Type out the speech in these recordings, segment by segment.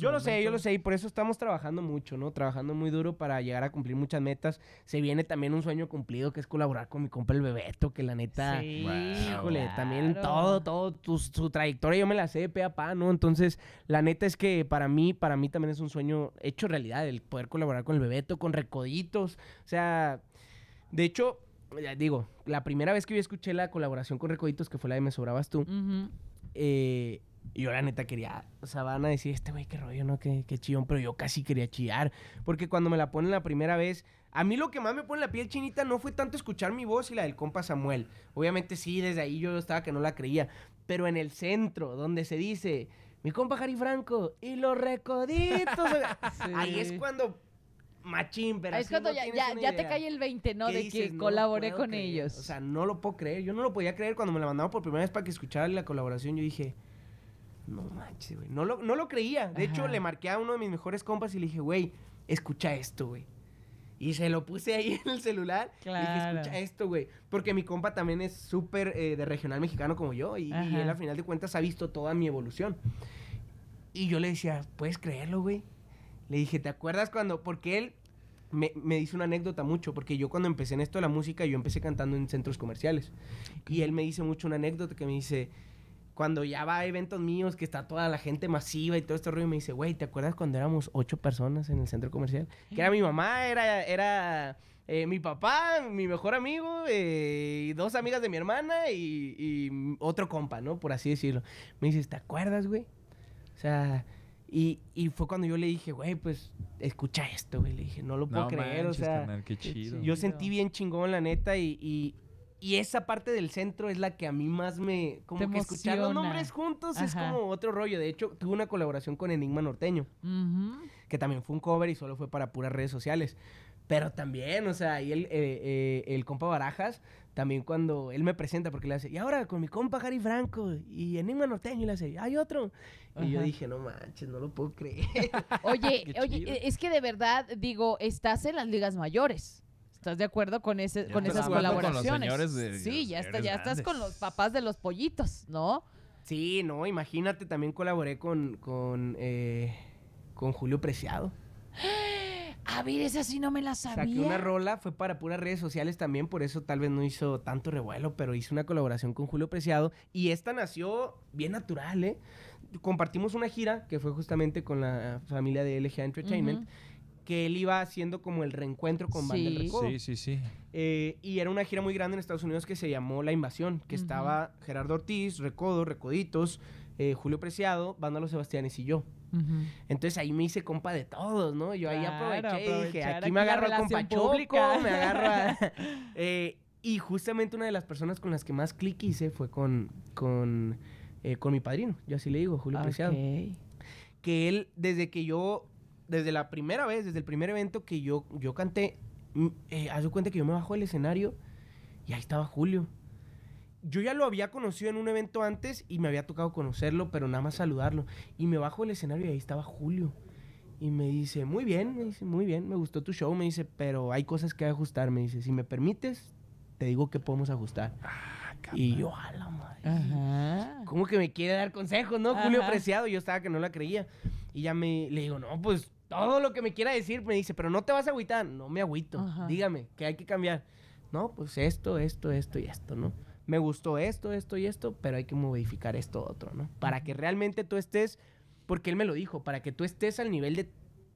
Yo lo sé, yo lo sé, y por eso estamos trabajando mucho, ¿no? Trabajando muy duro para llegar a cumplir muchas metas. Se viene también un sueño cumplido que es colaborar con mi compa el Bebeto, que la neta, híjole, también todo, todo, su trayectoria yo me la sé de pe a pa, ¿no? Entonces, la neta es que para mí, para mí también es un sueño hecho realidad el poder colaborar con el Bebeto, con Recoditos, o sea, de hecho, ya digo, la primera vez que yo escuché la colaboración con Recoditos, que fue la de Me Sobrabas Tú, eh y yo la neta quería, o sea, van a decir, este güey, qué rollo, ¿no? Qué, chillón, pero yo casi quería chillar. Porque cuando me la ponen la primera vez, a mí lo que más me pone la piel chinita no fue tanto escuchar mi voz y la del compa Samuel. Obviamente sí, desde ahí yo estaba que no la creía. Pero en el centro, donde se dice, mi compa Jari Franco y los recoditos. Ahí es cuando machín, pero es cuando ya, ya, te cae el 20, ¿no? De que colaboré con ellos. O sea, no lo puedo creer. Yo no lo podía creer cuando me la mandaron por primera vez para que escuchara la colaboración. Yo dije, no manches, güey. No lo, creía. De hecho, le marqué a uno de mis mejores compas y le dije, güey, escucha esto, güey. Y se lo puse ahí en el celular. Claro. dije, escucha esto, güey. Porque mi compa también es súper eh, de regional mexicano como yo. Y, él, a final de cuentas, ha visto toda mi evolución. Y yo le decía, ¿puedes creerlo, güey? Le dije, ¿te acuerdas cuando? Porque él me, me, dice una anécdota mucho. Porque yo, cuando empecé en esto de la música, yo empecé cantando en centros comerciales. Y él me dice mucho una anécdota que me dice cuando ya va a eventos míos, que está toda la gente masiva y todo este ruido me dice, güey, ¿te acuerdas cuando éramos ocho personas en el centro comercial? Que era mi mamá, era, era eh, mi papá, mi mejor amigo, eh, dos amigas de mi hermana y, otro compa, ¿no? Por así decirlo. Me dice, ¿te acuerdas, güey? O sea, y, fue cuando yo le dije, güey, pues escucha esto, güey. Le dije, no lo puedo creer, o sea. Yo sentí bien chingón, la neta, y, y esa parte del centro es la que a mí más me... Como que escuchar los nombres juntos es como otro rollo. De hecho, tuve una colaboración con Enigma Norteño, que también fue un cover y solo fue para puras redes sociales. Pero también, o sea, ahí el, eh, eh, el compa Barajas, también cuando él me presenta, porque le hace, y ahora con mi compa Gary Franco y Enigma Norteño, y le hace, hay otro. Y yo dije, no manches, no lo puedo creer. oye, oye, es que de verdad, digo, estás en las ligas mayores. ¿Estás de acuerdo con con esas colaboraciones? sí, ya, está, ya estás con los papás de los pollitos, ¿no? Sí, no, imagínate, también colaboré con, con, eh, con Julio Preciado. A ver, esa sí no me la sabía. Saqué una rola, fue para puras redes sociales también, por eso tal vez no hizo tanto revuelo, pero hice una colaboración con Julio Preciado y esta nació bien natural, ¿eh? Compartimos una gira que fue justamente con la familia de LGA Entertainment que él iba haciendo como el reencuentro con Van Recodo. Sí, sí, sí. Eh, y era una gira muy grande en Estados Unidos que se llamó La Invasión, que estaba Gerardo Ortiz, Recodo, Recoditos, eh, Julio Preciado, Vándalo Sebastianes y yo. Entonces ahí me hice compa de todos, ¿no? Yo ahí aproveché y dije, aquí, me agarro al compa me agarro a... Eh, y justamente una de las personas con las que más clic hice fue con, con, con mi padrino, yo así le digo, Julio Preciado. Que él, desde que yo desde la primera vez, desde el primer evento que yo, yo canté, mm, eh, haz cuenta que yo me bajo del escenario y ahí estaba Julio. Yo ya lo había conocido en un evento antes y me había tocado conocerlo, pero nada más saludarlo. Y me bajo del escenario y ahí estaba Julio. Y me dice, muy bien, me dice, muy bien, me gustó tu show, me dice, pero hay cosas que ajustar, me dice, si me permites, te digo que podemos ajustar. Ah, y yo, a la madre. Ajá. ¿Cómo que me quiere dar consejos, no? Julio Preciado, yo estaba que no la creía. Y ya me, le digo, no, pues todo lo que me quiera decir me dice, pero no te vas a agüitar. No me agüito. Dígame, que hay que cambiar? No, pues esto, esto, esto y esto, ¿no? Me gustó esto, esto y esto, pero hay que modificar esto otro, ¿no? Para que realmente tú estés, porque él me lo dijo, para que tú estés al nivel de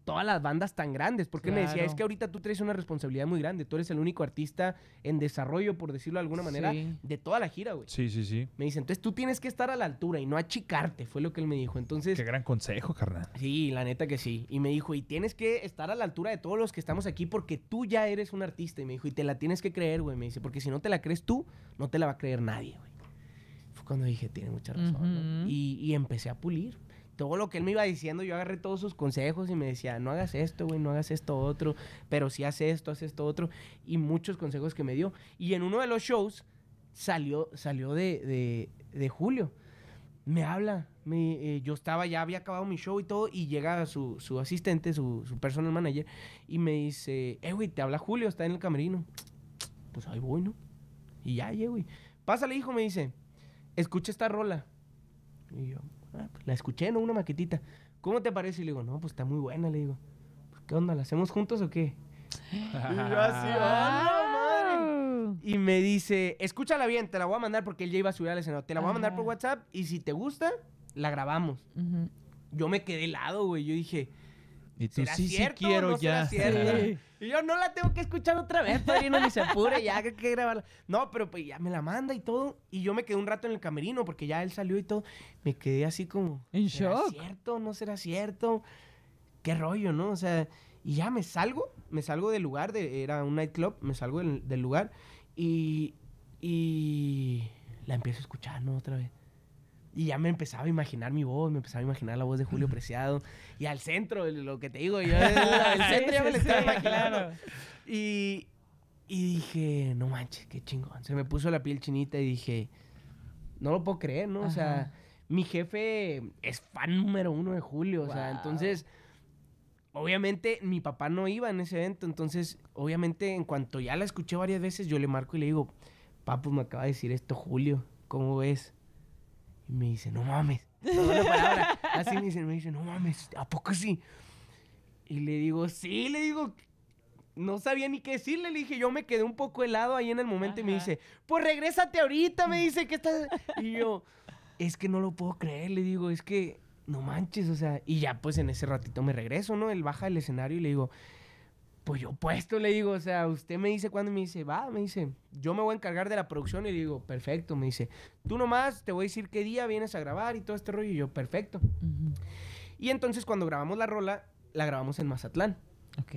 todas las bandas tan grandes. Porque me decía, es que ahorita tú traes una responsabilidad muy grande. Tú eres el único artista en desarrollo, por decirlo de alguna manera, de toda la gira, güey. Sí, sí, sí. Me dice, entonces tú tienes que estar a la altura y no achicarte, fue lo que él me dijo. Entonces. Qué gran consejo, carnal. Sí, la neta que sí. Y me dijo, y tienes que estar a la altura de todos los que estamos aquí porque tú ya eres un artista. Y me dijo, y te la tienes que creer, güey. Me dice, porque si no te la crees tú, no te la va a creer nadie, güey. Fue cuando dije, tiene mucha razón. y empecé a pulir todo lo que él me iba diciendo, yo agarré todos sus consejos y me decía, no hagas esto, güey, no hagas esto otro, pero sí haces esto, haz esto otro, y muchos consejos que me dio. Y en uno de los shows salió, salió de, de, Julio. Me habla, me, eh, yo estaba, ya había acabado mi show y todo, y llega su, su asistente, su, su personal manager, y me dice, eh, güey, te habla Julio, está en el camerino. Pues ahí voy, ¿no? Y ya, güey. Pásale, hijo, me dice, escucha esta rola. Y yo, Ah, pues, la escuché, ¿no? Una maquetita. ¿Cómo te parece? Y le digo, no, pues está muy buena, le digo. Pues, ¿Qué onda? ¿La hacemos juntos o qué? y yo así, ¡Ah, madre! Y me dice, escúchala bien, te la voy a mandar porque él ya iba a subir al escenario. Te la voy a mandar por WhatsApp y si te gusta, la grabamos. Yo me quedé helado, güey. Yo dije, y tú quiero ya. Y yo no la tengo que escuchar otra vez, todavía no se ya que, que grabarla. No, pero pues ya me la manda y todo. Y yo me quedé un rato en el camerino porque ya él salió y todo. Me quedé así como. En ¿será shock. cierto? ¿No será cierto? ¿Qué rollo, no? O sea, y ya me salgo, me salgo del lugar, era un nightclub, me salgo del, lugar y. Y. La empiezo a escuchar, ¿no? Otra vez. Y ya me empezaba a imaginar mi voz, me empezaba a imaginar la voz de Julio Preciado. Y al centro, lo que te digo, yo al centro ya me estaba imaginando. Y, dije, no manches, qué chingón. Se me puso la piel chinita y dije, no lo puedo creer, ¿no? O sea, mi jefe es fan número uno de Julio. O sea, entonces, obviamente mi papá no iba en ese evento. Entonces, obviamente, en cuanto ya la escuché varias veces, yo le marco y le digo, Papu me acaba de decir esto Julio, ¿cómo ves? Y me dice, no mames. la palabra. Así me dice, me dice, no mames, ¿a poco sí? Y le digo, sí, le digo, no sabía ni qué decirle. Le dije, yo me quedé un poco helado ahí en el momento y me dice, pues regrésate ahorita, me dice, ¿Qué estás? Y yo, es que no lo puedo creer, le digo, es que no manches, o sea, y ya pues en ese ratito me regreso, ¿no? Él baja del escenario y le digo, pues yo puesto, le digo, o sea, usted me dice cuando me dice, va, me dice, yo me voy a encargar de la producción y le digo, perfecto, me dice, tú nomás te voy a decir qué día vienes a grabar y todo este rollo, y yo, perfecto. Y entonces cuando grabamos la rola, la grabamos en Mazatlán. Ok.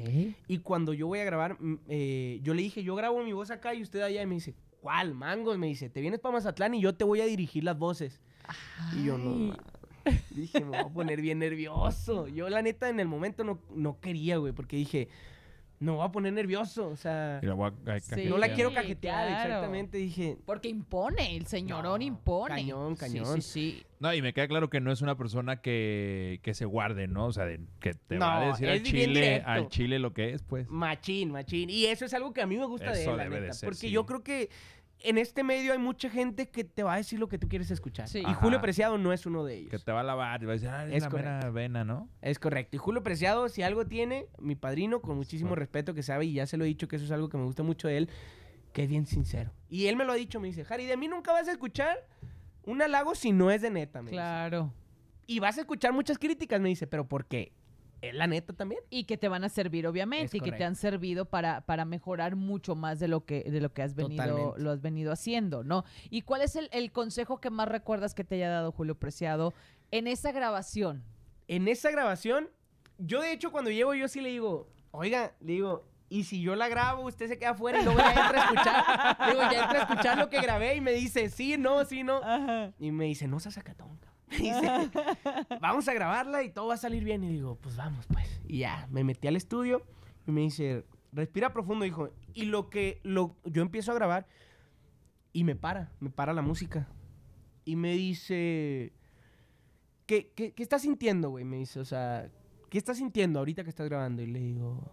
Y cuando yo voy a grabar, mm, eh, yo le dije, yo grabo mi voz acá y usted allá, y me dice, ¿cuál, mangos? Me dice, te vienes para Mazatlán y yo te voy a dirigir las voces. Y yo, no, dije, me voy a poner bien nervioso. Yo, la neta, en el momento no, no quería, güey, porque dije, no voy a poner nervioso, o sea... no la quiero cajetear, exactamente, dije... Porque impone, el señorón impone. Cañón, cañón. Sí, sí, No, y me queda claro que no es una persona que, que se guarde, ¿no? O sea, que te va a decir al Chile, al Chile lo que es, pues. Machín, machín. Y eso es algo que a mí me gusta de él, la neta, porque yo creo que en este medio hay mucha gente que te va a decir lo que tú quieres escuchar. Y Julio Preciado no es uno de ellos. Que te va a lavar va a decir, es, vena, ¿no? Es correcto. Y Julio Preciado, si algo tiene, mi padrino, con muchísimo respeto que sabe, y ya se lo he dicho que eso es algo que me gusta mucho de él, que es bien sincero. Y él me lo ha dicho, me dice, Harry, de mí nunca vas a escuchar un halago si no es de neta, Claro. Y vas a escuchar muchas críticas, me dice, pero ¿por qué? la neta también. Y que te van a servir, obviamente, y que te han servido para, para mejorar mucho más de lo que, de lo que has venido, lo has venido haciendo, ¿no? ¿Y cuál es el, consejo que más recuerdas que te haya dado Julio Preciado en esa grabación? En esa grabación, yo de hecho cuando llego yo sí le digo, oiga, le digo, y si yo la grabo, usted se queda afuera y luego ya entra a escuchar. digo, ya entra a escuchar lo que grabé y me dice, sí, no, sí, no. Y me dice, no seas acatón, dice, vamos a grabarla y todo va a salir bien. Y digo, pues vamos, pues. Y ya, me metí al estudio y me dice, respira profundo, hijo. Y lo que lo, yo empiezo a grabar y me para, me para la música. Y me dice, ¿qué, qué, qué estás sintiendo, güey? Me dice, o sea, ¿qué estás sintiendo ahorita que estás grabando? Y le digo,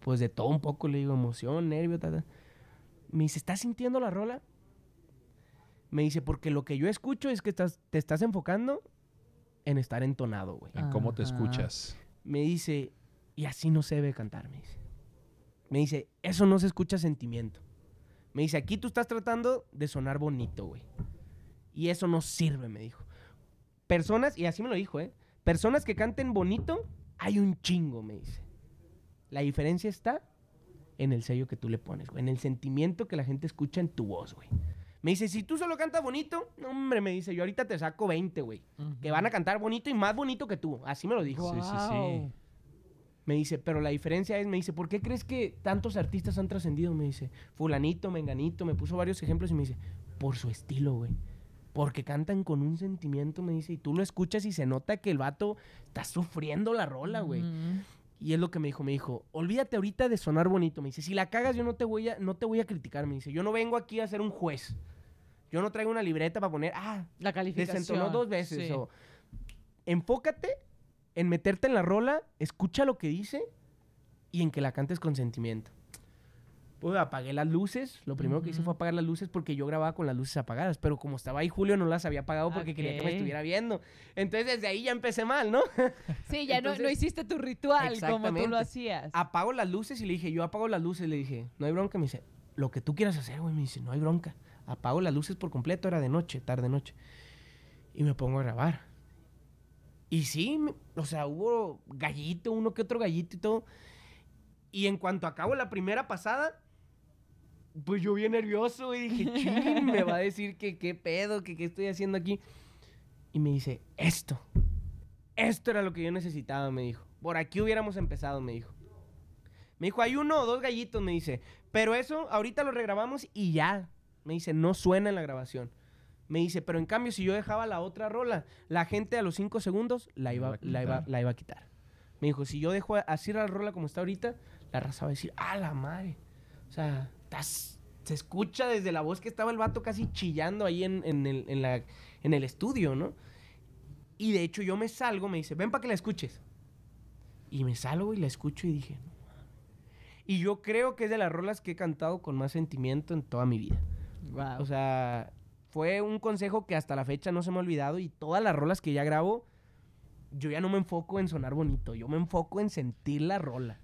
pues de todo un poco, le digo, emoción, nervio, tal, tal. Me dice, ¿estás sintiendo la rola? Me dice, porque lo que yo escucho es que estás, te estás enfocando en estar entonado, güey. En cómo te escuchas. Me dice, y así no se debe cantar, me dice. Me dice, eso no se escucha sentimiento. Me dice, aquí tú estás tratando de sonar bonito, güey. Y eso no sirve, me dijo. Personas, y así me lo dijo, ¿eh? Personas que canten bonito, hay un chingo, me dice. La diferencia está en el sello que tú le pones, güey. En el sentimiento que la gente escucha en tu voz, güey. Me dice, si tú solo cantas bonito, hombre, me dice, yo ahorita te saco 20, güey. Que van a cantar bonito y más bonito que tú. Así me lo dijo. Sí, sí, sí. Me dice, pero la diferencia es, me dice, ¿por qué crees que tantos artistas han trascendido? Me dice, fulanito, menganito, me puso varios ejemplos y me dice, por su estilo, güey. Porque cantan con un sentimiento, me dice, y tú lo escuchas y se nota que el vato está sufriendo la rola, güey. Y es lo que me dijo, me dijo, olvídate ahorita de sonar bonito, me dice, si la cagas yo no te voy a, no te voy a criticar, me dice, yo no vengo aquí a ser un juez. Yo no traigo una libreta para poner, ah, la calificación. Desentonó dos veces. enfócate en meterte en la rola, escucha lo que dice y en que la cantes con sentimiento. Pues apagué las luces. Lo primero que hice fue apagar las luces porque yo grababa con las luces apagadas. Pero como estaba ahí Julio, no las había apagado porque quería que me estuviera viendo. Entonces desde ahí ya empecé mal, ¿no? Sí, ya no, no, hiciste tu ritual como tú lo hacías. Apago las luces y le dije, yo apago las luces. Le dije, no hay bronca. Me dice, lo que tú quieras hacer, güey. Me dice, no hay bronca apago las luces por completo, era de noche, tarde noche. Y me pongo a grabar. Y sí, o sea, hubo gallito, uno que otro gallito y todo. Y en cuanto acabo la primera pasada, pues yo bien nervioso y dije, ching, me va a decir que qué pedo, que qué estoy haciendo aquí. Y me dice, esto, esto era lo que yo necesitaba, me dijo. Por aquí hubiéramos empezado, me dijo. Me dijo, hay uno o dos gallitos, me dice. Pero eso, ahorita lo regrabamos y ya. Me dice, no suena en la grabación. Me dice, pero en cambio, si yo dejaba la otra rola, la gente a los cinco segundos la iba, la, iba, a quitar. Me dijo, si yo dejo así la rola como está ahorita, la raza va a decir, ¡ah, la madre! O sea, se escucha desde la voz que estaba el vato casi chillando ahí en, en, el, estudio, ¿no? Y de hecho, yo me salgo, me dice, ven para que la escuches. Y me salgo y la escucho y dije, no Y yo creo que es de las rolas que he cantado con más sentimiento en toda mi vida. O sea, fue un consejo que hasta la fecha no se me ha olvidado y todas las rolas que ya grabo, yo ya no me enfoco en sonar bonito, yo me enfoco en sentir la rola.